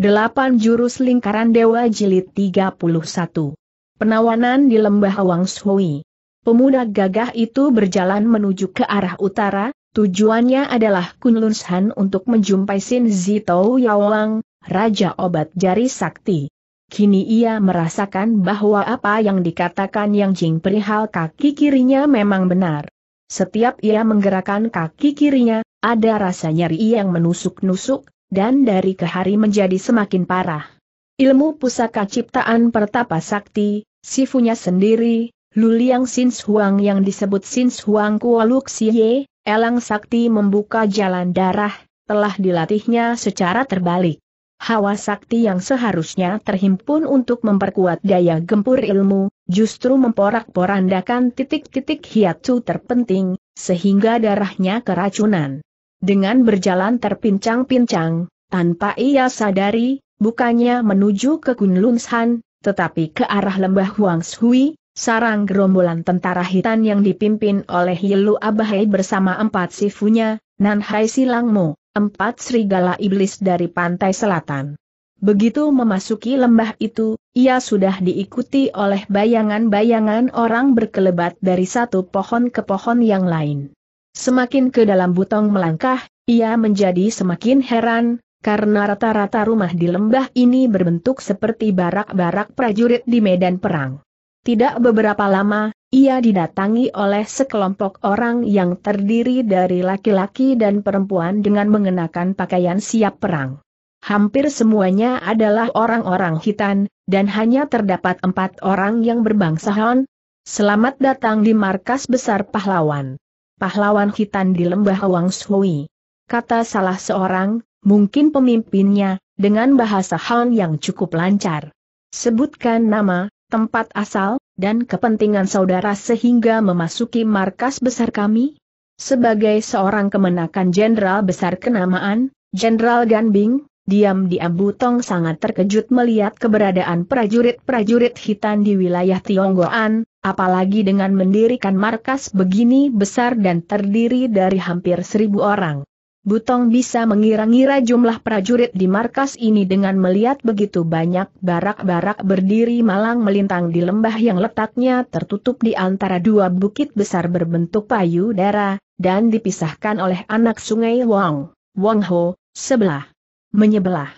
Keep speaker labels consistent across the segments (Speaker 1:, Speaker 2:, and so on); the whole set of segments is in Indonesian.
Speaker 1: Delapan Jurus Lingkaran Dewa Jilid 31 Penawanan di Lembah Wang Shui Pemuda gagah itu berjalan menuju ke arah utara, tujuannya adalah Kunlun Shan untuk menjumpai Sin Zitou Yawang, Raja Obat Jari Sakti. Kini ia merasakan bahwa apa yang dikatakan Yang Jing perihal kaki kirinya memang benar. Setiap ia menggerakkan kaki kirinya, ada rasa nyeri yang menusuk-nusuk, dan dari ke hari menjadi semakin parah. Ilmu pusaka ciptaan pertapa sakti, sifunya sendiri, Luliang Sins Huang yang disebut Sins Huang Kualuk Siye, elang sakti membuka jalan darah, telah dilatihnya secara terbalik. Hawa sakti yang seharusnya terhimpun untuk memperkuat daya gempur ilmu, justru memporak-porandakan titik-titik hiatu terpenting, sehingga darahnya keracunan. Dengan berjalan terpincang-pincang, tanpa ia sadari, bukannya menuju ke Kunlunshan, tetapi ke arah lembah Huangshui, sarang gerombolan tentara hitam yang dipimpin oleh Yilu Abahai bersama empat sifunya, Nanhai Silangmo, empat serigala iblis dari pantai selatan. Begitu memasuki lembah itu, ia sudah diikuti oleh bayangan-bayangan orang berkelebat dari satu pohon ke pohon yang lain. Semakin ke dalam butong melangkah, ia menjadi semakin heran, karena rata-rata rumah di lembah ini berbentuk seperti barak-barak prajurit di medan perang. Tidak beberapa lama, ia didatangi oleh sekelompok orang yang terdiri dari laki-laki dan perempuan dengan mengenakan pakaian siap perang. Hampir semuanya adalah orang-orang hitam, dan hanya terdapat empat orang yang berbangsa Han. Selamat datang di markas besar pahlawan pahlawan hitam di lembah Wang Shui. Kata salah seorang, mungkin pemimpinnya, dengan bahasa Han yang cukup lancar. Sebutkan nama, tempat asal, dan kepentingan saudara sehingga memasuki markas besar kami? Sebagai seorang kemenakan jenderal besar kenamaan, Jenderal Ganbing, Diam-diam Butong sangat terkejut melihat keberadaan prajurit-prajurit hitam di wilayah Tionggoan, apalagi dengan mendirikan markas begini besar dan terdiri dari hampir seribu orang. Butong bisa mengira-ngira jumlah prajurit di markas ini dengan melihat begitu banyak barak-barak berdiri malang melintang di lembah yang letaknya tertutup di antara dua bukit besar berbentuk payudara, dan dipisahkan oleh anak sungai Wong, Wong Ho, sebelah. Menyebelah.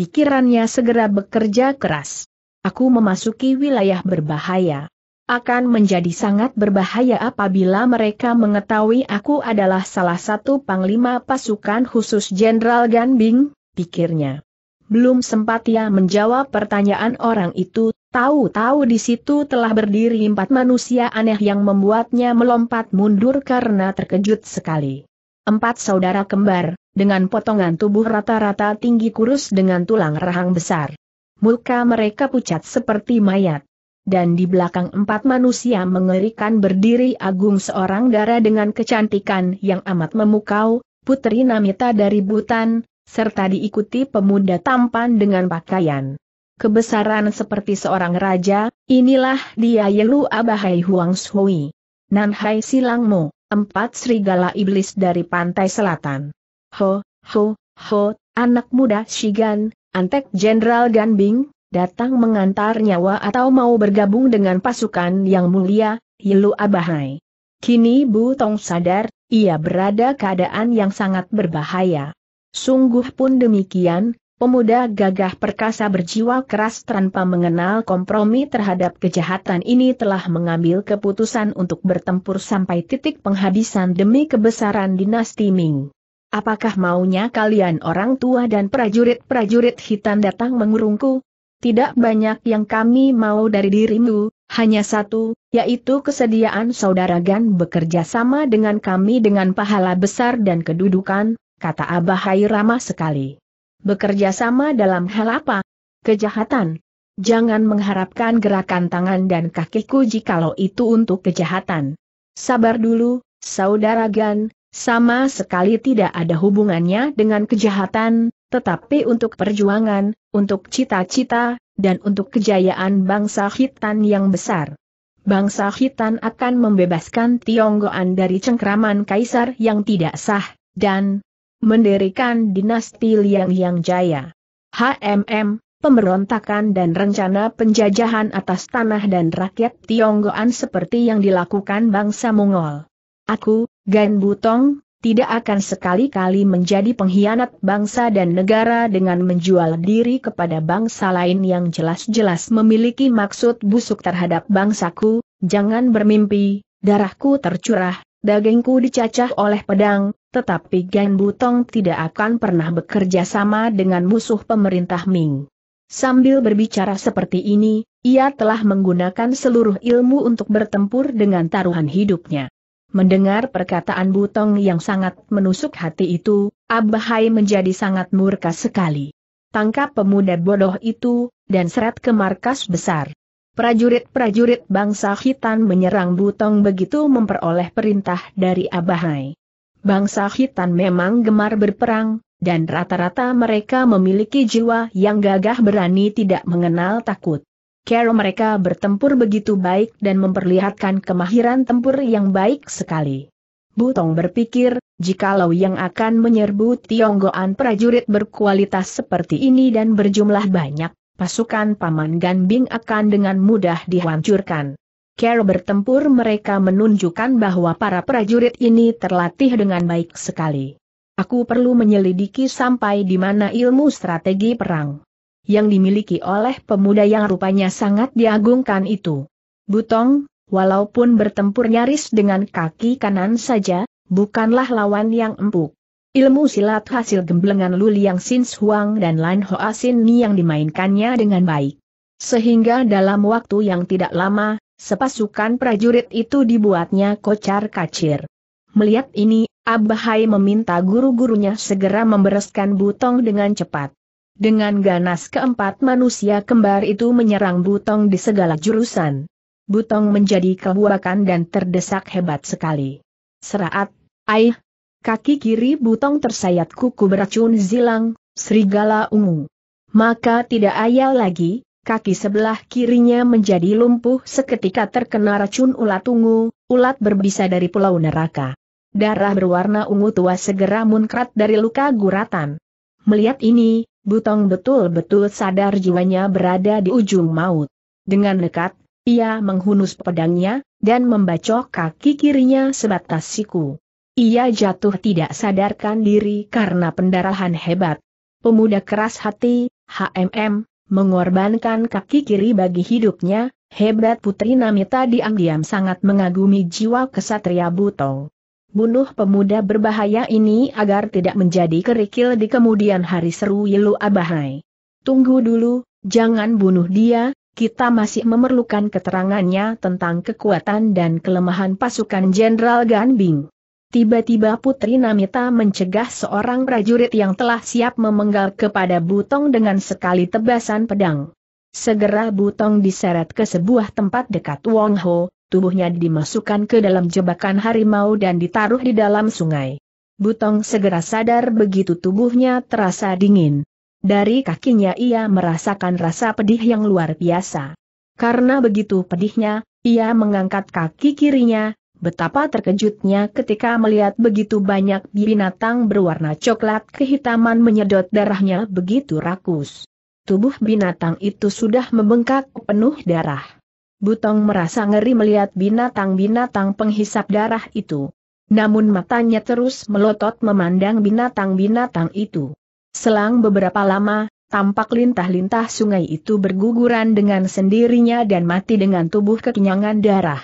Speaker 1: Pikirannya segera bekerja keras. Aku memasuki wilayah berbahaya. Akan menjadi sangat berbahaya apabila mereka mengetahui aku adalah salah satu panglima pasukan khusus Jenderal Ganbing, pikirnya. Belum sempat ia menjawab pertanyaan orang itu, tahu-tahu di situ telah berdiri empat manusia aneh yang membuatnya melompat mundur karena terkejut sekali. Empat saudara kembar, dengan potongan tubuh rata-rata tinggi kurus dengan tulang rahang besar. Muka mereka pucat seperti mayat. Dan di belakang empat manusia mengerikan berdiri agung seorang dara dengan kecantikan yang amat memukau, Putri Namita dari Butan, serta diikuti pemuda tampan dengan pakaian kebesaran seperti seorang raja, inilah dia Yelu Abahai Huang Shui. Nanhai Silangmu, empat serigala iblis dari pantai selatan. Ho, ho, ho, anak muda Shigan, antek Jenderal Ganbing, datang mengantar nyawa atau mau bergabung dengan pasukan yang mulia, Yilu Abahai. Kini Bu Tong sadar, ia berada keadaan yang sangat berbahaya. Sungguh pun demikian, pemuda gagah perkasa berjiwa keras tanpa mengenal kompromi terhadap kejahatan ini telah mengambil keputusan untuk bertempur sampai titik penghabisan demi kebesaran dinasti Ming. Apakah maunya kalian orang tua dan prajurit-prajurit hitam datang mengurungku? Tidak banyak yang kami mau dari dirimu, hanya satu, yaitu kesediaan saudara Gan bekerja sama dengan kami dengan pahala besar dan kedudukan, kata Abah Hai ramah sekali. Bekerja sama dalam hal apa? Kejahatan. Jangan mengharapkan gerakan tangan dan kakiku jikalau itu untuk kejahatan. Sabar dulu, Saudara Gan, sama sekali tidak ada hubungannya dengan kejahatan, tetapi untuk perjuangan, untuk cita-cita, dan untuk kejayaan bangsa Hitan yang besar. Bangsa Hitan akan membebaskan Tionggoan dari cengkraman kaisar yang tidak sah, dan mendirikan dinasti Liang yang jaya. HMM, pemberontakan dan rencana penjajahan atas tanah dan rakyat Tionggoan seperti yang dilakukan bangsa Mongol. Aku, Gan Butong, tidak akan sekali-kali menjadi pengkhianat bangsa dan negara dengan menjual diri kepada bangsa lain yang jelas-jelas memiliki maksud busuk terhadap bangsaku, jangan bermimpi, darahku tercurah, dagingku dicacah oleh pedang, tetapi Gan Butong tidak akan pernah bekerja sama dengan musuh pemerintah Ming. Sambil berbicara seperti ini, ia telah menggunakan seluruh ilmu untuk bertempur dengan taruhan hidupnya. Mendengar perkataan Butong yang sangat menusuk hati itu, Abahai menjadi sangat murka sekali. Tangkap pemuda bodoh itu, dan seret ke markas besar. Prajurit-prajurit bangsa Hitan menyerang Butong begitu memperoleh perintah dari Abahai. Bangsa Hitan memang gemar berperang, dan rata-rata mereka memiliki jiwa yang gagah berani tidak mengenal takut. Kero mereka bertempur begitu baik dan memperlihatkan kemahiran tempur yang baik sekali. Butong berpikir, jikalau yang akan menyerbu Tionggoan prajurit berkualitas seperti ini dan berjumlah banyak, pasukan Paman Ganbing akan dengan mudah dihancurkan. Kero bertempur mereka menunjukkan bahwa para prajurit ini terlatih dengan baik sekali. Aku perlu menyelidiki sampai di mana ilmu strategi perang yang dimiliki oleh pemuda yang rupanya sangat diagungkan itu. Butong, walaupun bertempur nyaris dengan kaki kanan saja, bukanlah lawan yang empuk. Ilmu silat hasil gemblengan Lu Liang Sin Huang dan Lan Hoa Sin Ni yang dimainkannya dengan baik. Sehingga dalam waktu yang tidak lama, sepasukan prajurit itu dibuatnya kocar kacir. Melihat ini, Abahai meminta guru-gurunya segera membereskan butong dengan cepat. Dengan ganas keempat manusia kembar itu menyerang Butong di segala jurusan. Butong menjadi kebuakan dan terdesak hebat sekali. Serat, aih, kaki kiri Butong tersayat kuku beracun zilang, serigala ungu. Maka tidak ayal lagi, kaki sebelah kirinya menjadi lumpuh seketika terkena racun ulat ungu, ulat berbisa dari pulau neraka. Darah berwarna ungu tua segera munkrat dari luka guratan. Melihat ini, Butong betul-betul sadar jiwanya berada di ujung maut. Dengan nekat, ia menghunus pedangnya, dan membacok kaki kirinya sebatas siku. Ia jatuh tidak sadarkan diri karena pendarahan hebat. Pemuda keras hati, HMM, mengorbankan kaki kiri bagi hidupnya, hebat Putri Namita diam-diam sangat mengagumi jiwa kesatria Butong. Bunuh pemuda berbahaya ini agar tidak menjadi kerikil di kemudian hari seru Yelu Abahai. Tunggu dulu, jangan bunuh dia, kita masih memerlukan keterangannya tentang kekuatan dan kelemahan pasukan Jenderal Ganbing. Tiba-tiba Putri Namita mencegah seorang prajurit yang telah siap memenggal kepada Butong dengan sekali tebasan pedang. Segera Butong diseret ke sebuah tempat dekat Wong Ho, tubuhnya dimasukkan ke dalam jebakan harimau dan ditaruh di dalam sungai. Butong segera sadar begitu tubuhnya terasa dingin. Dari kakinya ia merasakan rasa pedih yang luar biasa. Karena begitu pedihnya, ia mengangkat kaki kirinya, Betapa terkejutnya ketika melihat begitu banyak binatang berwarna coklat kehitaman menyedot darahnya begitu rakus. Tubuh binatang itu sudah membengkak penuh darah. Butong merasa ngeri melihat binatang-binatang penghisap darah itu. Namun matanya terus melotot memandang binatang-binatang itu. Selang beberapa lama, tampak lintah-lintah sungai itu berguguran dengan sendirinya dan mati dengan tubuh kekenyangan darah.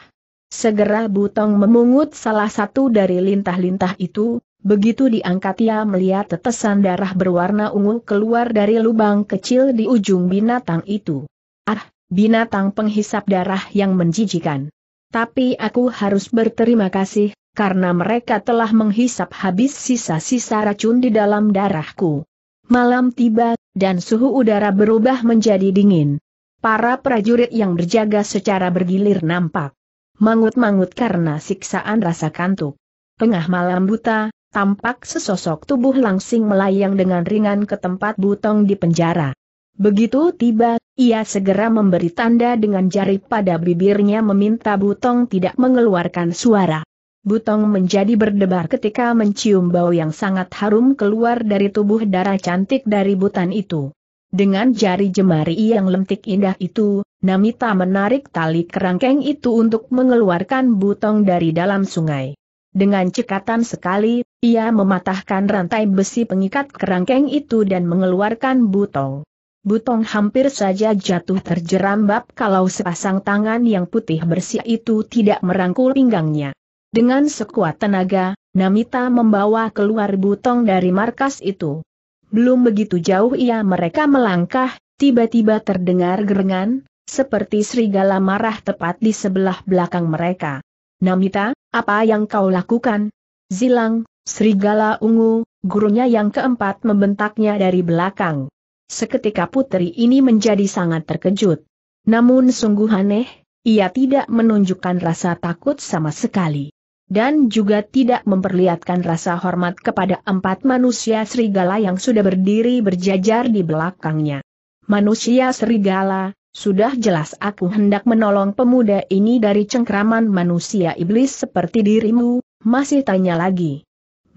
Speaker 1: Segera Butong memungut salah satu dari lintah-lintah itu, begitu diangkat ia melihat tetesan darah berwarna ungu keluar dari lubang kecil di ujung binatang itu. Ah, binatang penghisap darah yang menjijikan. Tapi aku harus berterima kasih, karena mereka telah menghisap habis sisa-sisa racun di dalam darahku. Malam tiba, dan suhu udara berubah menjadi dingin. Para prajurit yang berjaga secara bergilir nampak. Mangut-mangut karena siksaan rasa kantuk. Tengah malam buta, tampak sesosok tubuh langsing melayang dengan ringan ke tempat butong di penjara. Begitu tiba, ia segera memberi tanda dengan jari pada bibirnya meminta Butong tidak mengeluarkan suara. Butong menjadi berdebar ketika mencium bau yang sangat harum keluar dari tubuh darah cantik dari butan itu. Dengan jari jemari yang lentik indah itu, Namita menarik tali kerangkeng itu untuk mengeluarkan Butong dari dalam sungai. Dengan cekatan sekali, ia mematahkan rantai besi pengikat kerangkeng itu dan mengeluarkan Butong. Butong hampir saja jatuh terjerambab kalau sepasang tangan yang putih bersih itu tidak merangkul pinggangnya. Dengan sekuat tenaga, Namita membawa keluar Butong dari markas itu. Belum begitu jauh ia mereka melangkah, tiba-tiba terdengar gerengan, seperti serigala marah tepat di sebelah belakang mereka. Namita, apa yang kau lakukan? Zilang, serigala ungu, gurunya yang keempat membentaknya dari belakang. Seketika putri ini menjadi sangat terkejut. Namun sungguh aneh, ia tidak menunjukkan rasa takut sama sekali. Dan juga tidak memperlihatkan rasa hormat kepada empat manusia serigala yang sudah berdiri berjajar di belakangnya. Manusia serigala, sudah jelas aku hendak menolong pemuda ini dari cengkraman manusia iblis seperti dirimu, masih tanya lagi.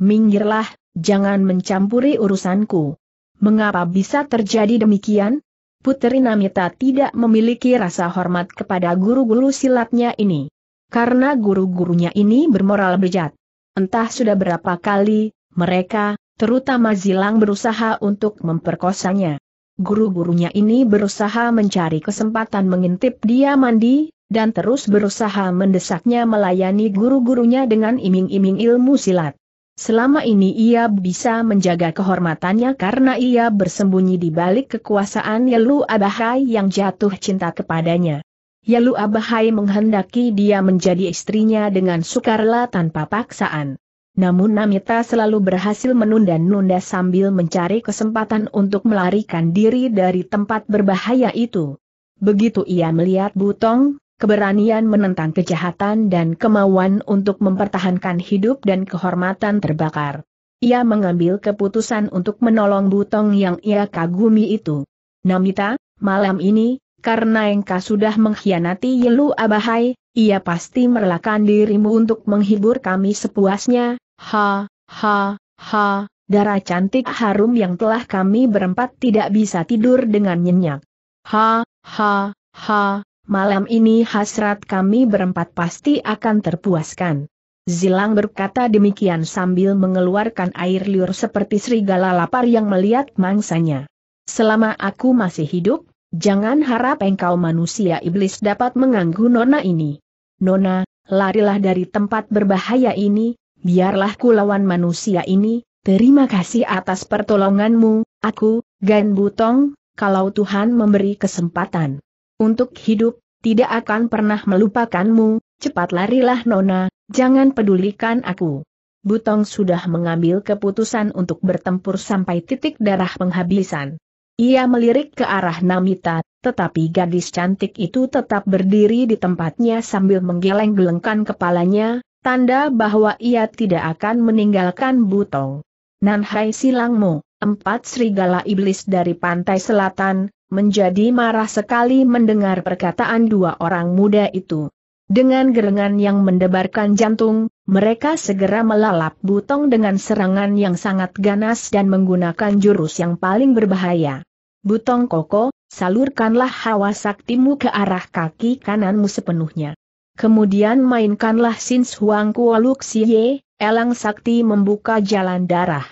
Speaker 1: Minggirlah, jangan mencampuri urusanku. Mengapa bisa terjadi demikian? Putri Namita tidak memiliki rasa hormat kepada guru-guru silatnya ini. Karena guru-gurunya ini bermoral bejat. Entah sudah berapa kali, mereka, terutama Zilang berusaha untuk memperkosanya. Guru-gurunya ini berusaha mencari kesempatan mengintip dia mandi, dan terus berusaha mendesaknya melayani guru-gurunya dengan iming-iming ilmu silat. Selama ini ia bisa menjaga kehormatannya karena ia bersembunyi di balik kekuasaan Yelu Abahai yang jatuh cinta kepadanya. Yelu Abahai menghendaki dia menjadi istrinya dengan sukarela tanpa paksaan. Namun Namita selalu berhasil menunda-nunda sambil mencari kesempatan untuk melarikan diri dari tempat berbahaya itu. Begitu ia melihat Butong, keberanian menentang kejahatan dan kemauan untuk mempertahankan hidup dan kehormatan terbakar. Ia mengambil keputusan untuk menolong Butong yang ia kagumi itu. Namita, malam ini, karena engkau sudah mengkhianati Yelu Abahai, ia pasti merelakan dirimu untuk menghibur kami sepuasnya, ha, ha, ha, darah cantik harum yang telah kami berempat tidak bisa tidur dengan nyenyak. Ha, ha, ha, malam ini hasrat kami berempat pasti akan terpuaskan. Zilang berkata demikian sambil mengeluarkan air liur seperti serigala lapar yang melihat mangsanya. Selama aku masih hidup, jangan harap engkau manusia iblis dapat mengganggu nona ini. Nona, larilah dari tempat berbahaya ini, biarlah ku lawan manusia ini, terima kasih atas pertolonganmu, aku, Gan Butong, kalau Tuhan memberi kesempatan. Untuk hidup, tidak akan pernah melupakanmu, cepat larilah Nona, jangan pedulikan aku. Butong sudah mengambil keputusan untuk bertempur sampai titik darah penghabisan. Ia melirik ke arah Namita, tetapi gadis cantik itu tetap berdiri di tempatnya sambil menggeleng-gelengkan kepalanya, tanda bahwa ia tidak akan meninggalkan Butong. Nanhai silangmu, empat serigala iblis dari pantai selatan, menjadi marah sekali mendengar perkataan dua orang muda itu. Dengan gerengan yang mendebarkan jantung, mereka segera melalap butong dengan serangan yang sangat ganas dan menggunakan jurus yang paling berbahaya. Butong koko, salurkanlah hawa saktimu ke arah kaki kananmu sepenuhnya. Kemudian mainkanlah Sins Huang Kualuk Siye, Elang Sakti membuka jalan darah.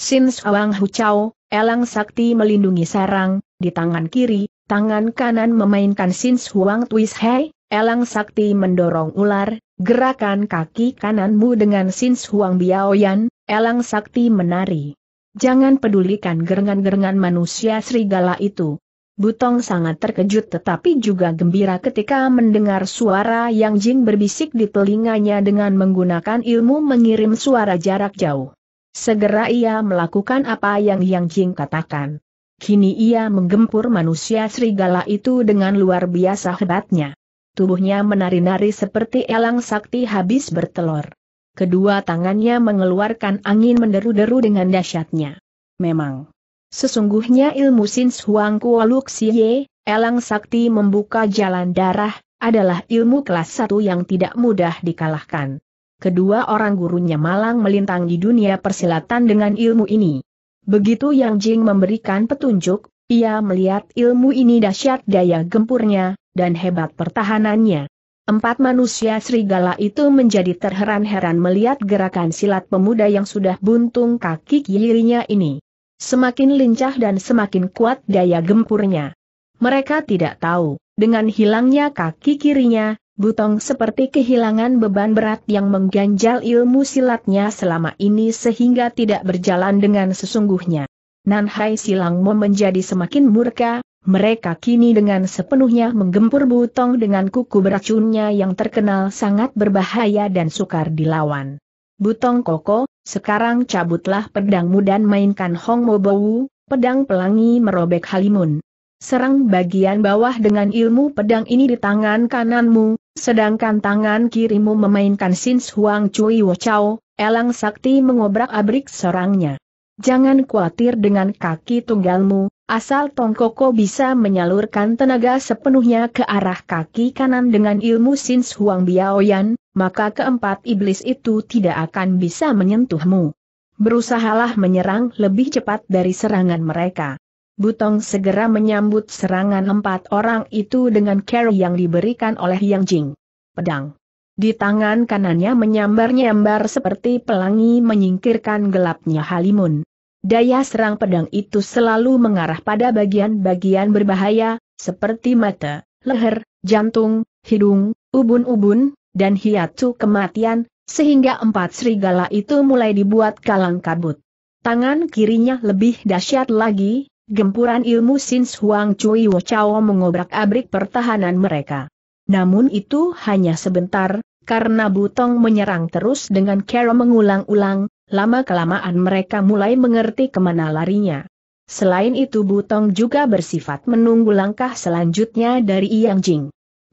Speaker 1: Sin Huang Chao, Elang Sakti melindungi sarang, di tangan kiri, tangan kanan memainkan Sin Huang Twist Hei, elang sakti mendorong ular, gerakan kaki kananmu dengan Sin Huang Biaoyan, elang sakti menari. Jangan pedulikan gerengan-gerengan manusia serigala itu. Butong sangat terkejut tetapi juga gembira ketika mendengar suara Yang Jing berbisik di telinganya dengan menggunakan ilmu mengirim suara jarak jauh. Segera ia melakukan apa yang Yang Jing katakan. Kini ia menggempur manusia serigala itu dengan luar biasa hebatnya. Tubuhnya menari-nari seperti elang sakti habis bertelur. Kedua tangannya mengeluarkan angin menderu-deru dengan dahsyatnya. Memang. Sesungguhnya ilmu Sin Huang Kuoluk Siye, elang sakti membuka jalan darah, adalah ilmu kelas satu yang tidak mudah dikalahkan. Kedua orang gurunya malang melintang di dunia persilatan dengan ilmu ini. Begitu Yang Jing memberikan petunjuk, ia melihat ilmu ini dahsyat daya gempurnya, dan hebat pertahanannya. Empat manusia serigala itu menjadi terheran-heran melihat gerakan silat pemuda yang sudah buntung kaki kirinya ini. Semakin lincah dan semakin kuat daya gempurnya. Mereka tidak tahu, dengan hilangnya kaki kirinya, Butong seperti kehilangan beban berat yang mengganjal ilmu silatnya selama ini sehingga tidak berjalan dengan sesungguhnya. Nanhai Silang Mo menjadi semakin murka, mereka kini dengan sepenuhnya menggempur Butong dengan kuku beracunnya yang terkenal sangat berbahaya dan sukar dilawan. Butong Koko, sekarang cabutlah pedangmu dan mainkan Hong Mo Bowu, pedang pelangi merobek halimun. Serang bagian bawah dengan ilmu pedang ini di tangan kananmu, sedangkan tangan kirimu memainkan Sin Huang Cui Wo Chao, elang sakti mengobrak-abrik serangnya. Jangan khawatir dengan kaki tunggalmu, asal Tongkoko bisa menyalurkan tenaga sepenuhnya ke arah kaki kanan dengan ilmu Sin Huang Biaoyan, maka keempat iblis itu tidak akan bisa menyentuhmu. Berusahalah menyerang lebih cepat dari serangan mereka. Butong segera menyambut serangan empat orang itu dengan carry yang diberikan oleh Yang Jing. Pedang. Di tangan kanannya menyambar-nyambar seperti pelangi menyingkirkan gelapnya Halimun. Daya serang pedang itu selalu mengarah pada bagian-bagian berbahaya, seperti mata, leher, jantung, hidung, ubun-ubun, dan hiatu kematian, sehingga empat serigala itu mulai dibuat kalang kabut. Tangan kirinya lebih dahsyat lagi, Gempuran ilmu Sins Huang Cui Wo mengobrak-abrik pertahanan mereka. Namun itu hanya sebentar, karena Butong menyerang terus dengan cara mengulang-ulang, lama-kelamaan mereka mulai mengerti kemana larinya. Selain itu Butong juga bersifat menunggu langkah selanjutnya dari Yang Jing.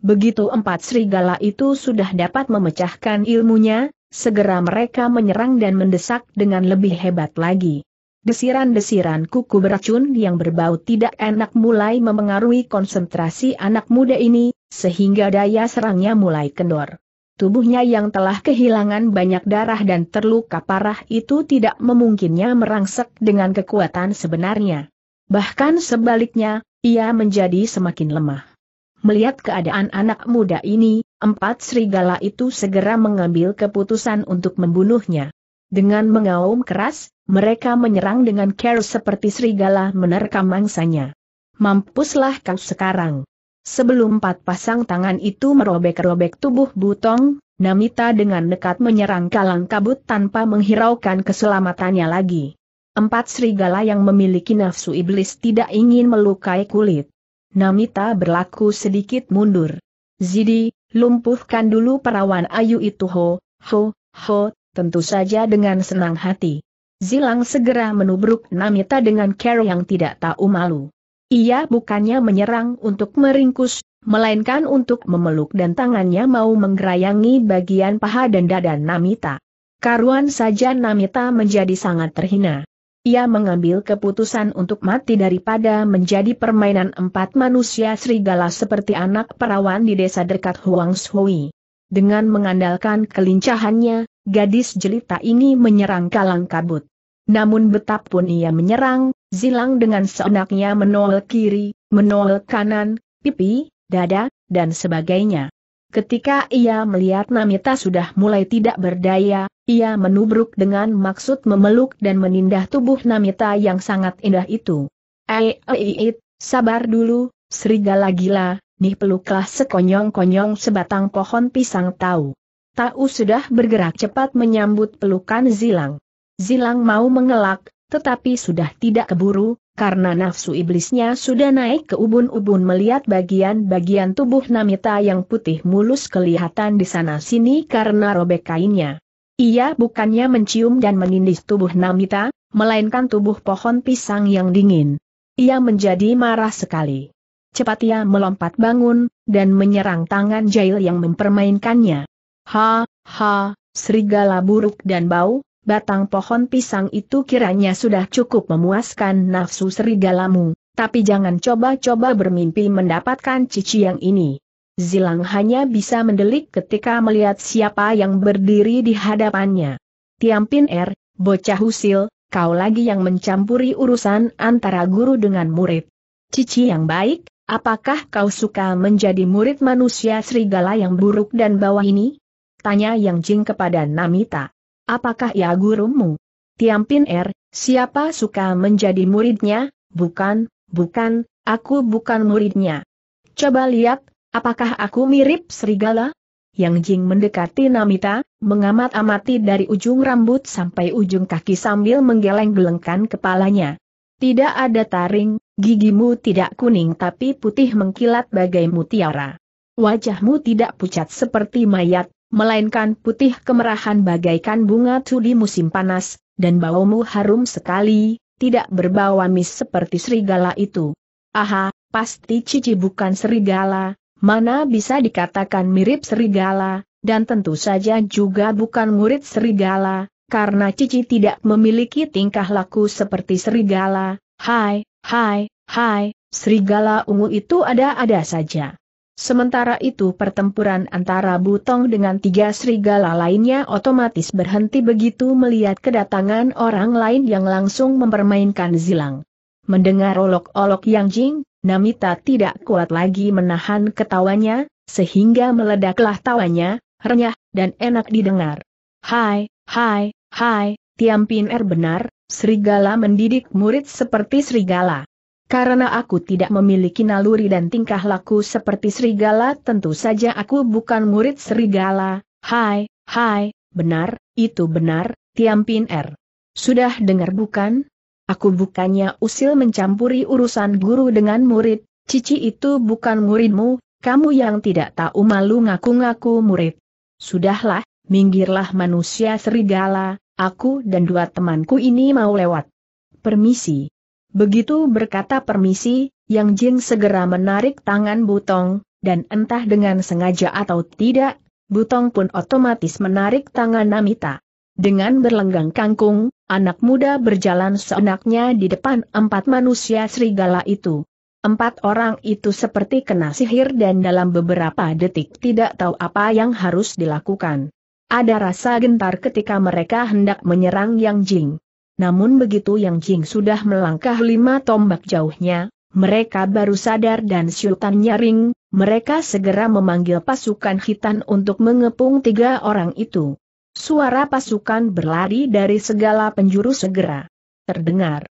Speaker 1: Begitu empat serigala itu sudah dapat memecahkan ilmunya, segera mereka menyerang dan mendesak dengan lebih hebat lagi. Desiran-desiran kuku beracun yang berbau tidak enak mulai memengaruhi konsentrasi anak muda ini, sehingga daya serangnya mulai kendor. Tubuhnya yang telah kehilangan banyak darah dan terluka parah itu tidak memungkinnya merangsek dengan kekuatan sebenarnya. Bahkan sebaliknya, ia menjadi semakin lemah. Melihat keadaan anak muda ini, empat serigala itu segera mengambil keputusan untuk membunuhnya. Dengan mengaum keras, mereka menyerang dengan care seperti serigala menerkam mangsanya. Mampuslah kau sekarang. Sebelum empat pasang tangan itu merobek-robek tubuh Butong, Namita dengan dekat menyerang kalang kabut tanpa menghiraukan keselamatannya lagi. Empat serigala yang memiliki nafsu iblis tidak ingin melukai kulit. Namita berlaku sedikit mundur. Zidi, lumpuhkan dulu perawan ayu itu ho, ho, ho, tentu saja dengan senang hati. Zilang segera menubruk Namita dengan care yang tidak tahu malu. Ia bukannya menyerang untuk meringkus, melainkan untuk memeluk dan tangannya mau menggerayangi bagian paha dan dada Namita. Karuan saja Namita menjadi sangat terhina. Ia mengambil keputusan untuk mati daripada menjadi permainan empat manusia serigala seperti anak perawan di desa dekat Huang Shui. Dengan mengandalkan kelincahannya, gadis jelita ini menyerang kalang kabut. Namun betapun ia menyerang, Zilang dengan seenaknya menol kiri, menol kanan, pipi, dada, dan sebagainya. Ketika ia melihat Namita sudah mulai tidak berdaya, ia menubruk dengan maksud memeluk dan menindah tubuh Namita yang sangat indah itu. Eh, sabar dulu, serigala gila, Nih peluklah sekonyong-konyong sebatang pohon pisang tahu. Tahu sudah bergerak cepat menyambut pelukan Zilang. Zilang mau mengelak, tetapi sudah tidak keburu, karena nafsu iblisnya sudah naik ke ubun-ubun melihat bagian-bagian tubuh Namita yang putih mulus kelihatan di sana-sini karena robek kainnya. Ia bukannya mencium dan menindis tubuh Namita, melainkan tubuh pohon pisang yang dingin. Ia menjadi marah sekali. Cepat ia melompat bangun, dan menyerang tangan Jail yang mempermainkannya. Ha, ha, serigala buruk dan bau, batang pohon pisang itu kiranya sudah cukup memuaskan nafsu serigalamu, tapi jangan coba-coba bermimpi mendapatkan cici yang ini. Zilang hanya bisa mendelik ketika melihat siapa yang berdiri di hadapannya. Tiampin Er, bocah usil, kau lagi yang mencampuri urusan antara guru dengan murid. Cici yang baik, Apakah kau suka menjadi murid manusia serigala yang buruk dan bawah ini? Tanya Yang Jing kepada Namita. Apakah ya gurumu? Tiampin Er, siapa suka menjadi muridnya? Bukan, bukan, aku bukan muridnya. Coba lihat, apakah aku mirip serigala? Yang Jing mendekati Namita, mengamat-amati dari ujung rambut sampai ujung kaki sambil menggeleng-gelengkan kepalanya. Tidak ada taring, Gigimu tidak kuning tapi putih mengkilat bagai mutiara. Wajahmu tidak pucat seperti mayat, melainkan putih kemerahan bagaikan bunga tuli musim panas, dan baumu harum sekali, tidak berbau amis seperti serigala itu. Aha, pasti Cici bukan serigala, mana bisa dikatakan mirip serigala, dan tentu saja juga bukan murid serigala, karena Cici tidak memiliki tingkah laku seperti serigala. Hai, Hai, hai, serigala ungu itu ada-ada saja. Sementara itu pertempuran antara Butong dengan tiga serigala lainnya otomatis berhenti begitu melihat kedatangan orang lain yang langsung mempermainkan zilang. Mendengar olok-olok Yang Jing, Namita tidak kuat lagi menahan ketawanya, sehingga meledaklah tawanya, renyah, dan enak didengar. Hai, hai, hai, Tiam R er benar, serigala mendidik murid seperti serigala. Karena aku tidak memiliki naluri dan tingkah laku seperti serigala tentu saja aku bukan murid serigala, hai, hai, benar, itu benar, Tiam R. Er. Sudah dengar bukan? Aku bukannya usil mencampuri urusan guru dengan murid, cici itu bukan muridmu, kamu yang tidak tahu malu ngaku-ngaku murid. Sudahlah, minggirlah manusia serigala, Aku dan dua temanku ini mau lewat. Permisi. Begitu berkata permisi, Yang Jin segera menarik tangan Butong, dan entah dengan sengaja atau tidak, Butong pun otomatis menarik tangan Namita. Dengan berlenggang kangkung, anak muda berjalan seenaknya di depan empat manusia serigala itu. Empat orang itu seperti kena sihir dan dalam beberapa detik tidak tahu apa yang harus dilakukan. Ada rasa gentar ketika mereka hendak menyerang Yang Jing. Namun begitu Yang Jing sudah melangkah lima tombak jauhnya, mereka baru sadar dan Sultan nyaring, mereka segera memanggil pasukan hitan untuk mengepung tiga orang itu. Suara pasukan berlari dari segala penjuru segera. Terdengar.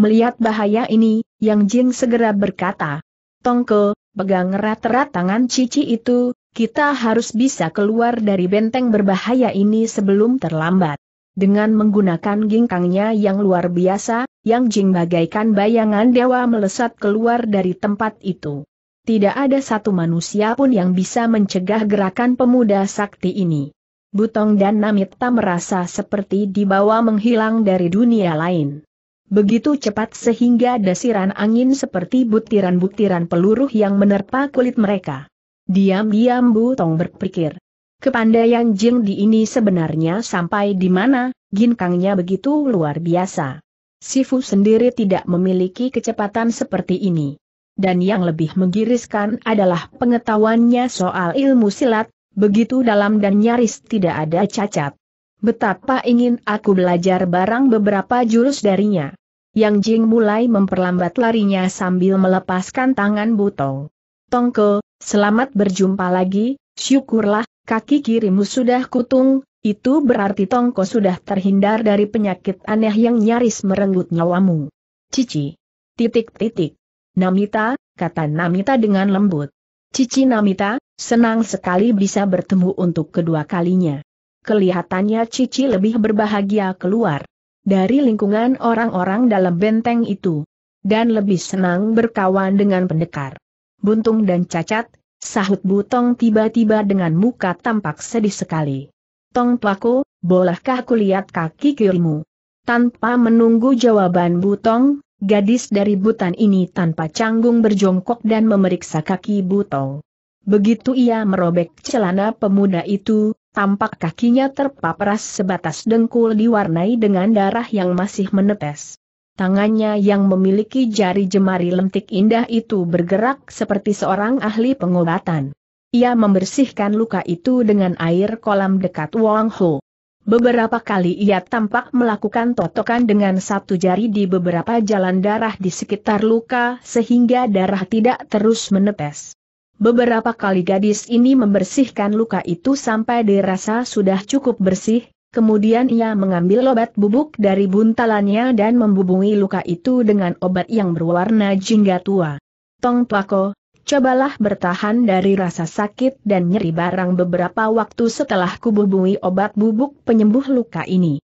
Speaker 1: Melihat bahaya ini, Yang Jing segera berkata, Tongko, pegang erat-erat tangan Cici itu, kita harus bisa keluar dari benteng berbahaya ini sebelum terlambat. Dengan menggunakan gingkangnya yang luar biasa, Yang Jing bagaikan bayangan dewa melesat keluar dari tempat itu. Tidak ada satu manusia pun yang bisa mencegah gerakan pemuda sakti ini. Butong dan Namita merasa seperti dibawa menghilang dari dunia lain. Begitu cepat sehingga desiran angin seperti butiran-butiran peluru yang menerpa kulit mereka. Diam-diam Bu Tong berpikir. Kepandaian Jing Di ini sebenarnya sampai di mana, ginkangnya begitu luar biasa. Sifu sendiri tidak memiliki kecepatan seperti ini. Dan yang lebih menggiriskan adalah pengetahuannya soal ilmu silat, begitu dalam dan nyaris tidak ada cacat. Betapa ingin aku belajar barang beberapa jurus darinya. Yang Jing mulai memperlambat larinya sambil melepaskan tangan Butong. Tongke, Selamat berjumpa lagi, syukurlah, kaki kirimu sudah kutung, itu berarti Tongko sudah terhindar dari penyakit aneh yang nyaris merenggut nyawamu. Cici. Titik-titik. Namita, kata Namita dengan lembut. Cici Namita, senang sekali bisa bertemu untuk kedua kalinya. Kelihatannya Cici lebih berbahagia keluar dari lingkungan orang-orang dalam benteng itu. Dan lebih senang berkawan dengan pendekar buntung dan cacat, sahut Butong tiba-tiba dengan muka tampak sedih sekali. Tong Tuaku, bolehkah aku lihat kaki kirimu? Tanpa menunggu jawaban Butong, gadis dari butan ini tanpa canggung berjongkok dan memeriksa kaki Butong. Begitu ia merobek celana pemuda itu, tampak kakinya terpaparas sebatas dengkul diwarnai dengan darah yang masih menetes. Tangannya yang memiliki jari jemari lentik indah itu bergerak seperti seorang ahli pengobatan. Ia membersihkan luka itu dengan air kolam dekat Wang Ho. Beberapa kali ia tampak melakukan totokan dengan satu jari di beberapa jalan darah di sekitar luka sehingga darah tidak terus menetes. Beberapa kali gadis ini membersihkan luka itu sampai dirasa sudah cukup bersih, Kemudian ia mengambil obat bubuk dari buntalannya dan membubungi luka itu dengan obat yang berwarna jingga tua. Tong Tuako, cobalah bertahan dari rasa sakit dan nyeri barang beberapa waktu setelah kububungi obat bubuk penyembuh luka ini.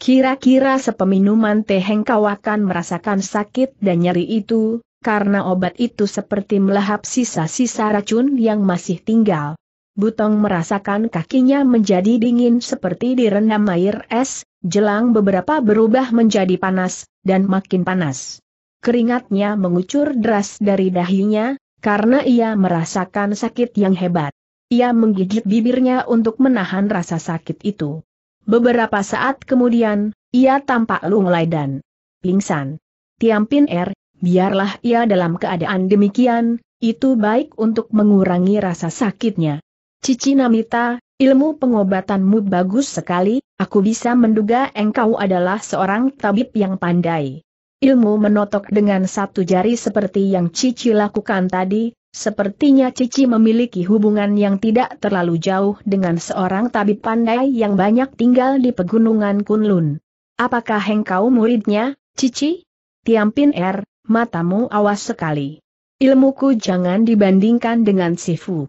Speaker 1: Kira-kira sepeminuman teh engkau akan merasakan sakit dan nyeri itu, karena obat itu seperti melahap sisa-sisa racun yang masih tinggal. Butong merasakan kakinya menjadi dingin seperti direndam air es, jelang beberapa berubah menjadi panas, dan makin panas. Keringatnya mengucur deras dari dahinya, karena ia merasakan sakit yang hebat. Ia menggigit bibirnya untuk menahan rasa sakit itu. Beberapa saat kemudian, ia tampak lunglai dan pingsan. Tiampin Er, biarlah ia dalam keadaan demikian, itu baik untuk mengurangi rasa sakitnya. Cici Namita, ilmu pengobatanmu bagus sekali, aku bisa menduga engkau adalah seorang tabib yang pandai. Ilmu menotok dengan satu jari seperti yang Cici lakukan tadi, sepertinya Cici memiliki hubungan yang tidak terlalu jauh dengan seorang tabib pandai yang banyak tinggal di pegunungan Kunlun. Apakah engkau muridnya, Cici? Tiampin R, matamu awas sekali. Ilmuku jangan dibandingkan dengan Sifu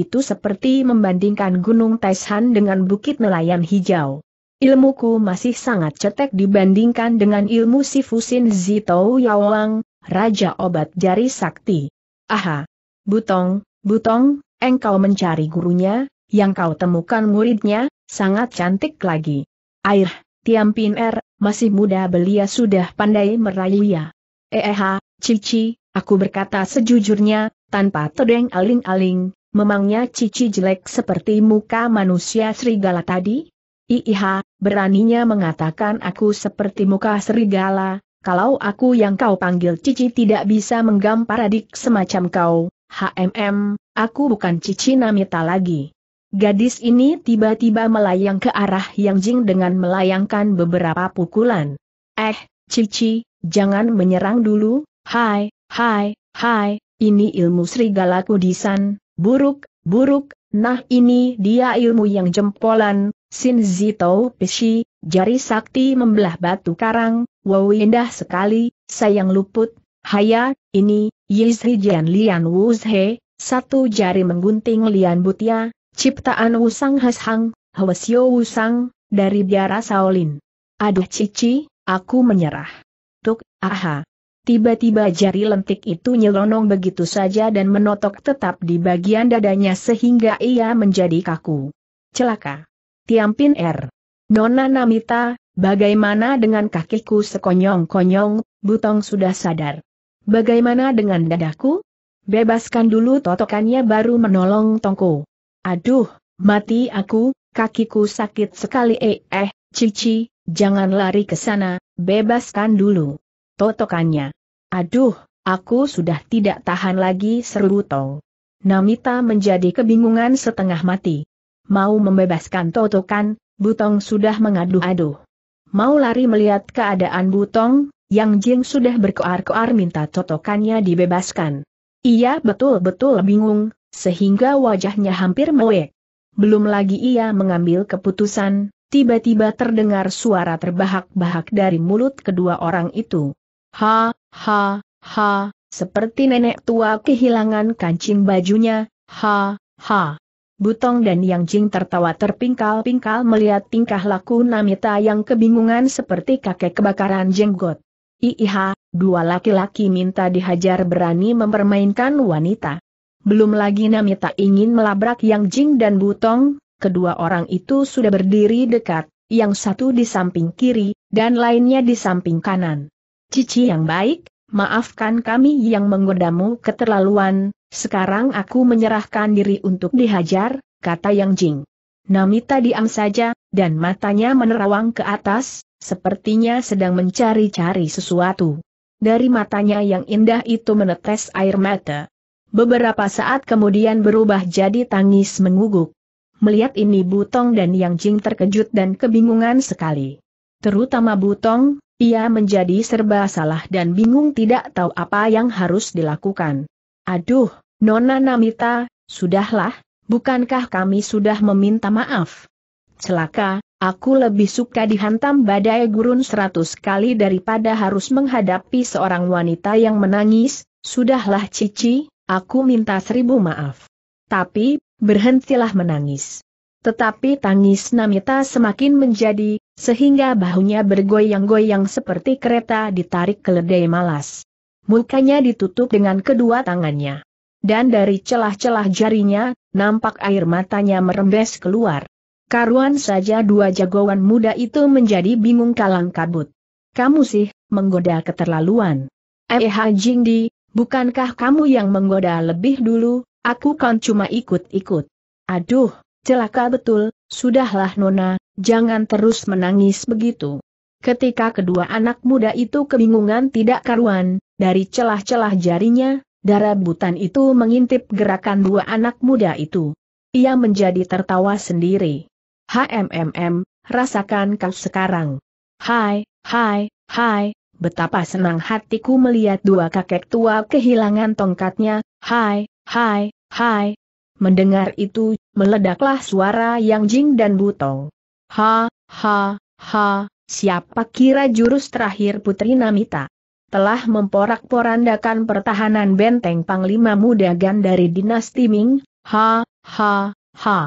Speaker 1: itu seperti membandingkan Gunung Taishan dengan Bukit Nelayan Hijau. Ilmuku masih sangat cetek dibandingkan dengan ilmu Sifusin Zitou Yawang, Raja Obat Jari Sakti. Aha! Butong, Butong, engkau mencari gurunya, yang kau temukan muridnya, sangat cantik lagi. Air, Tiam Pin Er, masih muda belia sudah pandai merayu ya. Eha, eh, eh, Cici, aku berkata sejujurnya, tanpa todeng aling-aling, Memangnya cici jelek seperti muka manusia serigala tadi? Iha, beraninya mengatakan aku seperti muka serigala, kalau aku yang kau panggil cici tidak bisa menggampar adik semacam kau, HMM, aku bukan cici namita lagi. Gadis ini tiba-tiba melayang ke arah Yang Jing dengan melayangkan beberapa pukulan. Eh, cici, jangan menyerang dulu, hai, hai, hai, ini ilmu serigala kudisan, Buruk, buruk, nah ini dia ilmu yang jempolan, Sin Zito Pishi, jari sakti membelah batu karang, wow indah sekali, sayang luput, haya, ini, Yizhi Jian Lian Wuzhe, satu jari menggunting Lian Butia, ciptaan Wusang Hashang, Hwasyo Wusang, dari biara shaolin, Aduh cici, aku menyerah. Tuk, aha, Tiba-tiba jari lentik itu nyelonong begitu saja dan menotok tetap di bagian dadanya sehingga ia menjadi kaku. Celaka. Tiampin R. Er. Nona Namita, bagaimana dengan kakiku sekonyong-konyong, Butong sudah sadar. Bagaimana dengan dadaku? Bebaskan dulu totokannya baru menolong Tongku. Aduh, mati aku, kakiku sakit sekali eh eh, Cici, jangan lari ke sana, bebaskan dulu totokannya. Aduh, aku sudah tidak tahan lagi seru tong. Namita menjadi kebingungan setengah mati. Mau membebaskan totokan, Butong sudah mengaduh-aduh. Mau lari melihat keadaan Butong, Yang Jing sudah berkoar-koar minta totokannya dibebaskan. Ia betul-betul bingung, sehingga wajahnya hampir mewek. Belum lagi ia mengambil keputusan, tiba-tiba terdengar suara terbahak-bahak dari mulut kedua orang itu. Ha, ha, ha, seperti nenek tua kehilangan kancing bajunya, ha, ha. Butong dan Yang Jing tertawa terpingkal-pingkal melihat tingkah laku Namita yang kebingungan seperti kakek kebakaran jenggot. Iiha, dua laki-laki minta dihajar berani mempermainkan wanita. Belum lagi Namita ingin melabrak Yang Jing dan Butong, kedua orang itu sudah berdiri dekat, yang satu di samping kiri, dan lainnya di samping kanan. Cici yang baik, maafkan kami yang menggodamu keterlaluan, sekarang aku menyerahkan diri untuk dihajar, kata Yang Jing. Namita diam saja, dan matanya menerawang ke atas, sepertinya sedang mencari-cari sesuatu. Dari matanya yang indah itu menetes air mata. Beberapa saat kemudian berubah jadi tangis mengguguk. Melihat ini Butong dan Yang Jing terkejut dan kebingungan sekali. Terutama Butong, ia menjadi serba salah dan bingung tidak tahu apa yang harus dilakukan. Aduh, Nona Namita, sudahlah, bukankah kami sudah meminta maaf? Celaka, aku lebih suka dihantam badai gurun seratus kali daripada harus menghadapi seorang wanita yang menangis, sudahlah Cici, aku minta seribu maaf. Tapi, berhentilah menangis. Tetapi tangis Namita semakin menjadi sehingga bahunya bergoyang-goyang seperti kereta ditarik keledai malas. Mukanya ditutup dengan kedua tangannya. Dan dari celah-celah jarinya, nampak air matanya merembes keluar. Karuan saja dua jagoan muda itu menjadi bingung kalang kabut. Kamu sih, menggoda keterlaluan. Eh Jingdi, bukankah kamu yang menggoda lebih dulu, aku kan cuma ikut-ikut. Aduh, Celaka betul, sudahlah Nona, jangan terus menangis begitu. Ketika kedua anak muda itu kebingungan tidak karuan, dari celah-celah jarinya, darah butan itu mengintip gerakan dua anak muda itu. Ia menjadi tertawa sendiri. HMMM, rasakan kau sekarang. Hai, hai, hai, betapa senang hatiku melihat dua kakek tua kehilangan tongkatnya, hai, hai, hai, Mendengar itu, meledaklah suara yang jing dan butong. Ha, ha, ha, siapa kira jurus terakhir Putri Namita? Telah memporak-porandakan pertahanan benteng Panglima Muda Gan dari dinasti Ming, ha, ha, ha.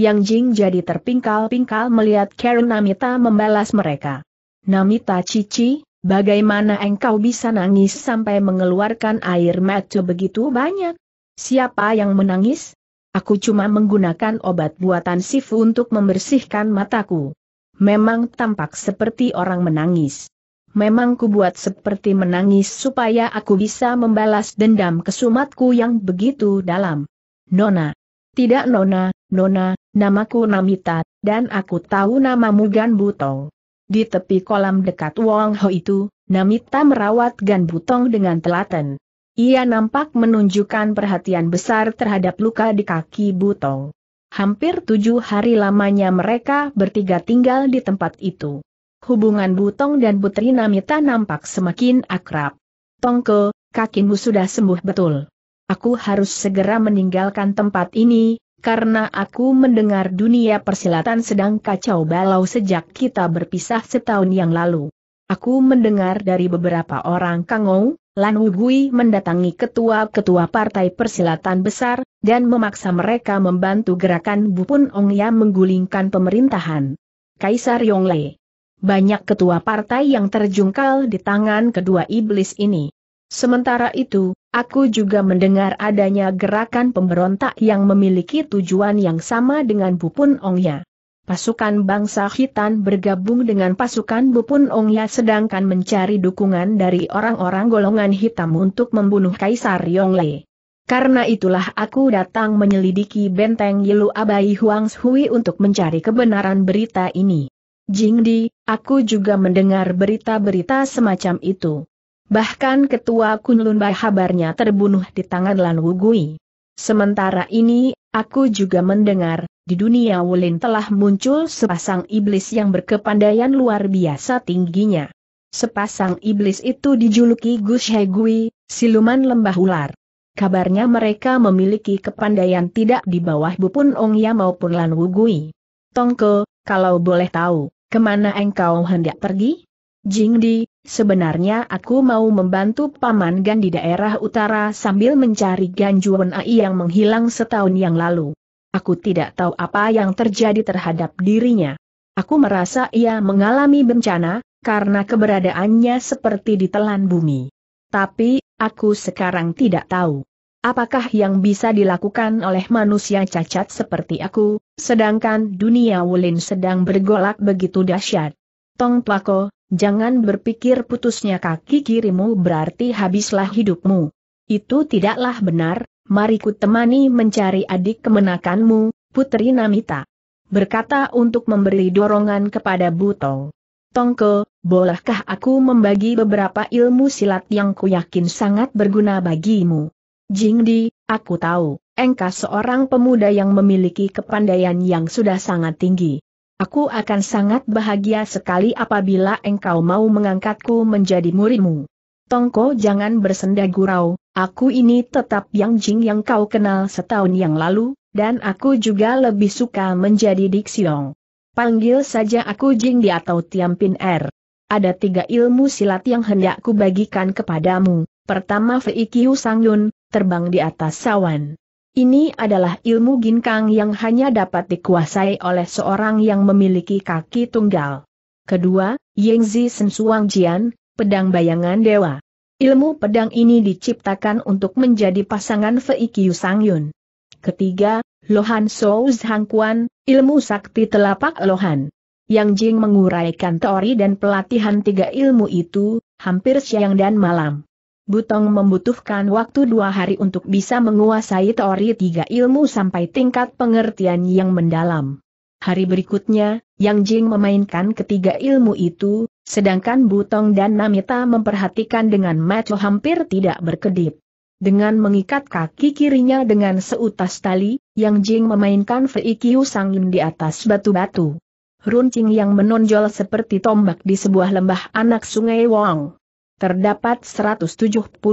Speaker 1: Yang Jing jadi terpingkal-pingkal melihat Karen Namita membalas mereka. Namita Cici, bagaimana engkau bisa nangis sampai mengeluarkan air mata begitu banyak? Siapa yang menangis? Aku cuma menggunakan obat buatan Sifu untuk membersihkan mataku. Memang tampak seperti orang menangis. Memang ku buat seperti menangis supaya aku bisa membalas dendam kesumatku yang begitu dalam. Nona. Tidak Nona, Nona, namaku Namita, dan aku tahu namamu Gan Butong. Di tepi kolam dekat Wong Ho itu, Namita merawat Gan Butong dengan telaten. Ia nampak menunjukkan perhatian besar terhadap luka di kaki Butong. Hampir tujuh hari lamanya mereka bertiga tinggal di tempat itu. Hubungan Butong dan Putri Namita nampak semakin akrab. Tongko, kakimu sudah sembuh betul. Aku harus segera meninggalkan tempat ini, karena aku mendengar dunia persilatan sedang kacau balau sejak kita berpisah setahun yang lalu. Aku mendengar dari beberapa orang kangou, Lan Wugui mendatangi ketua-ketua partai persilatan besar, dan memaksa mereka membantu gerakan Bupun Ong yang menggulingkan pemerintahan. Kaisar Yongle. Banyak ketua partai yang terjungkal di tangan kedua iblis ini. Sementara itu, aku juga mendengar adanya gerakan pemberontak yang memiliki tujuan yang sama dengan Bupun Ongya pasukan bangsa hitam bergabung dengan pasukan Bupun Ongya sedangkan mencari dukungan dari orang-orang golongan hitam untuk membunuh Kaisar Yongle. Karena itulah aku datang menyelidiki benteng Yilu Abai Huang Shui untuk mencari kebenaran berita ini. Jingdi, aku juga mendengar berita-berita semacam itu. Bahkan ketua Kunlun Bai habarnya terbunuh di tangan Lan Wugui. Sementara ini, aku juga mendengar, di dunia Wulin telah muncul sepasang iblis yang berkepandaian luar biasa tingginya. Sepasang iblis itu dijuluki Gus Hegui, siluman lembah ular. Kabarnya mereka memiliki kepandaian tidak di bawah Bupun Ongya maupun Lan Wugui. Tongko, kalau boleh tahu, kemana engkau hendak pergi? Jingdi, sebenarnya aku mau membantu Paman Gan di daerah utara sambil mencari Ganjuan Ai yang menghilang setahun yang lalu. Aku tidak tahu apa yang terjadi terhadap dirinya. Aku merasa ia mengalami bencana, karena keberadaannya seperti ditelan bumi. Tapi, aku sekarang tidak tahu. Apakah yang bisa dilakukan oleh manusia cacat seperti aku, sedangkan dunia Wulin sedang bergolak begitu dahsyat. Tong Tuako, jangan berpikir putusnya kaki kirimu berarti habislah hidupmu. Itu tidaklah benar, mari ku temani mencari adik kemenakanmu, Putri Namita. Berkata untuk memberi dorongan kepada Butong. Tongko, bolehkah aku membagi beberapa ilmu silat yang ku yakin sangat berguna bagimu? Jingdi, aku tahu, engkau seorang pemuda yang memiliki kepandaian yang sudah sangat tinggi. Aku akan sangat bahagia sekali apabila engkau mau mengangkatku menjadi murimu. Tongko jangan bersenda gurau, aku ini tetap Yang Jing yang kau kenal setahun yang lalu, dan aku juga lebih suka menjadi Diksiong. Panggil saja aku Jing Di atau Tiampin R. Er. Ada tiga ilmu silat yang hendak ku bagikan kepadamu. Pertama Feikiu Sangyun, terbang di atas sawan. Ini adalah ilmu ginkang yang hanya dapat dikuasai oleh seorang yang memiliki kaki tunggal. Kedua, Yingzi Sensuang Jian, pedang bayangan dewa. Ilmu pedang ini diciptakan untuk menjadi pasangan Fei Qiu Sang Yun. Ketiga, Lohan Sou Zhang Quan, ilmu sakti telapak Lohan. Yang Jing menguraikan teori dan pelatihan tiga ilmu itu, hampir siang dan malam. Butong membutuhkan waktu dua hari untuk bisa menguasai teori tiga ilmu sampai tingkat pengertian yang mendalam. Hari berikutnya, Yang Jing memainkan ketiga ilmu itu, Sedangkan Butong dan Namita memperhatikan dengan mata hampir tidak berkedip. Dengan mengikat kaki kirinya dengan seutas tali, Yang Jing memainkan Feikiu Sangin di atas batu-batu. Runcing yang menonjol seperti tombak di sebuah lembah anak sungai Wong. Terdapat 178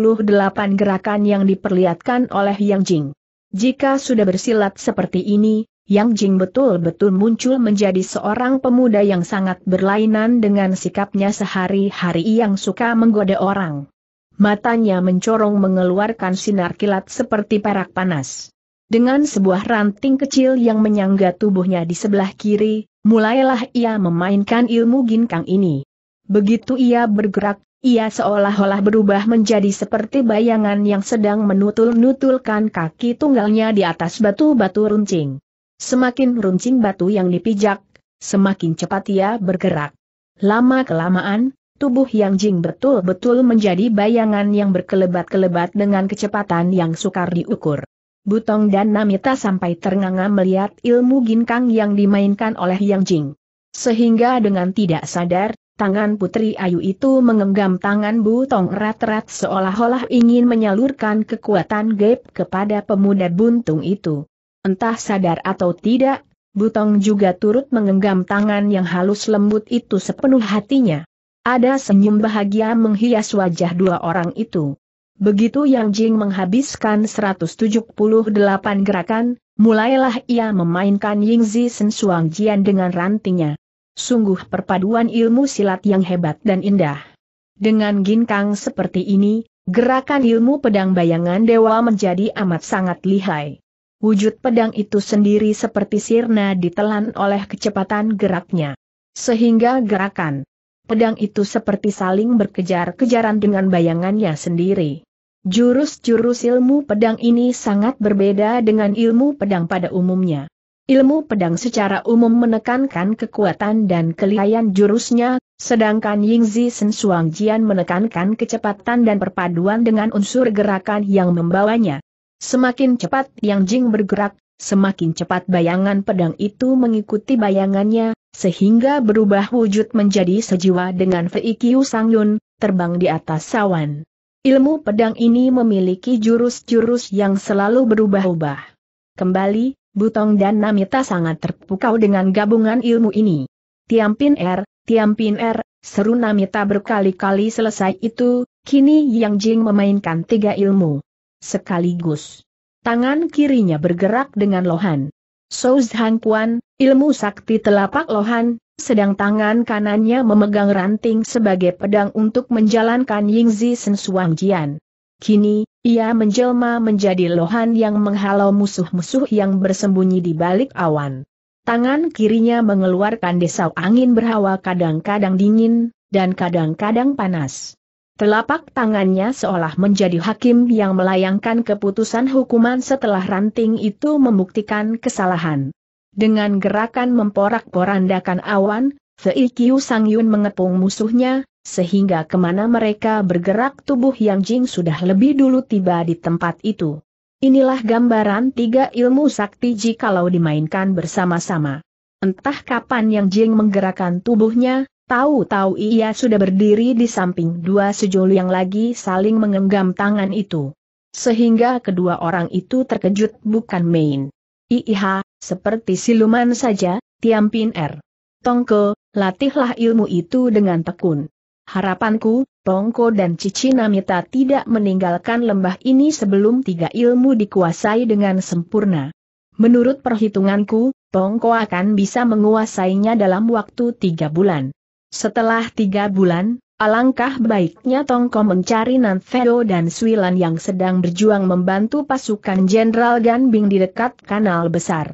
Speaker 1: gerakan yang diperlihatkan oleh Yang Jing. Jika sudah bersilat seperti ini, yang Jing betul-betul muncul menjadi seorang pemuda yang sangat berlainan dengan sikapnya sehari-hari yang suka menggoda orang. Matanya mencorong mengeluarkan sinar kilat seperti perak panas. Dengan sebuah ranting kecil yang menyangga tubuhnya di sebelah kiri, mulailah ia memainkan ilmu ginkang ini. Begitu ia bergerak, ia seolah-olah berubah menjadi seperti bayangan yang sedang menutul-nutulkan kaki tunggalnya di atas batu-batu runcing. Semakin runcing batu yang dipijak, semakin cepat ia bergerak. Lama-kelamaan, tubuh Yang Jing betul-betul menjadi bayangan yang berkelebat-kelebat dengan kecepatan yang sukar diukur. Butong dan Namita sampai ternganga melihat ilmu ginkang yang dimainkan oleh Yang Jing. Sehingga dengan tidak sadar, tangan Putri Ayu itu mengenggam tangan Butong erat-erat seolah-olah ingin menyalurkan kekuatan gap kepada pemuda buntung itu. Entah sadar atau tidak, Butong juga turut menggenggam tangan yang halus lembut itu sepenuh hatinya. Ada senyum bahagia menghias wajah dua orang itu. Begitu Yang Jing menghabiskan 178 gerakan, mulailah ia memainkan Yingzi Sensuang Jian dengan rantingnya. Sungguh perpaduan ilmu silat yang hebat dan indah. Dengan ginkang seperti ini, gerakan ilmu pedang bayangan dewa menjadi amat sangat lihai wujud pedang itu sendiri seperti sirna ditelan oleh kecepatan geraknya. Sehingga gerakan pedang itu seperti saling berkejar-kejaran dengan bayangannya sendiri. Jurus-jurus ilmu pedang ini sangat berbeda dengan ilmu pedang pada umumnya. Ilmu pedang secara umum menekankan kekuatan dan kelihayan jurusnya, sedangkan Yingzi Sen Jian menekankan kecepatan dan perpaduan dengan unsur gerakan yang membawanya. Semakin cepat Yang Jing bergerak, semakin cepat bayangan pedang itu mengikuti bayangannya, sehingga berubah wujud menjadi sejiwa dengan Fei Qiu Sang Yun, terbang di atas sawan. Ilmu pedang ini memiliki jurus-jurus yang selalu berubah-ubah. Kembali, Butong dan Namita sangat terpukau dengan gabungan ilmu ini. Tiampin R, er, Pin Er, seru Namita berkali-kali selesai itu, kini Yang Jing memainkan tiga ilmu sekaligus. Tangan kirinya bergerak dengan lohan. Sou Han Puan, ilmu sakti telapak lohan, sedang tangan kanannya memegang ranting sebagai pedang untuk menjalankan Yingzi Sensuang Jian. Kini, ia menjelma menjadi lohan yang menghalau musuh-musuh yang bersembunyi di balik awan. Tangan kirinya mengeluarkan desau angin berhawa kadang-kadang dingin, dan kadang-kadang panas. Telapak tangannya seolah menjadi hakim yang melayangkan keputusan hukuman setelah ranting itu membuktikan kesalahan. Dengan gerakan memporak-porandakan awan, Feikiu Yun mengepung musuhnya, sehingga kemana mereka bergerak tubuh Yang Jing sudah lebih dulu tiba di tempat itu. Inilah gambaran tiga ilmu sakti jikalau dimainkan bersama-sama. Entah kapan Yang Jing menggerakkan tubuhnya, Tahu-tahu ia sudah berdiri di samping dua sejoli yang lagi saling mengenggam tangan itu. Sehingga kedua orang itu terkejut bukan main. Iiha, seperti siluman saja, Tiampin er. Tongko, latihlah ilmu itu dengan tekun. Harapanku, Tongko dan Cici Namita tidak meninggalkan lembah ini sebelum tiga ilmu dikuasai dengan sempurna. Menurut perhitunganku, Tongko akan bisa menguasainya dalam waktu tiga bulan. Setelah tiga bulan, alangkah baiknya Tongko mencari Feo dan Suilan yang sedang berjuang membantu pasukan Jenderal Ganbing di dekat kanal besar.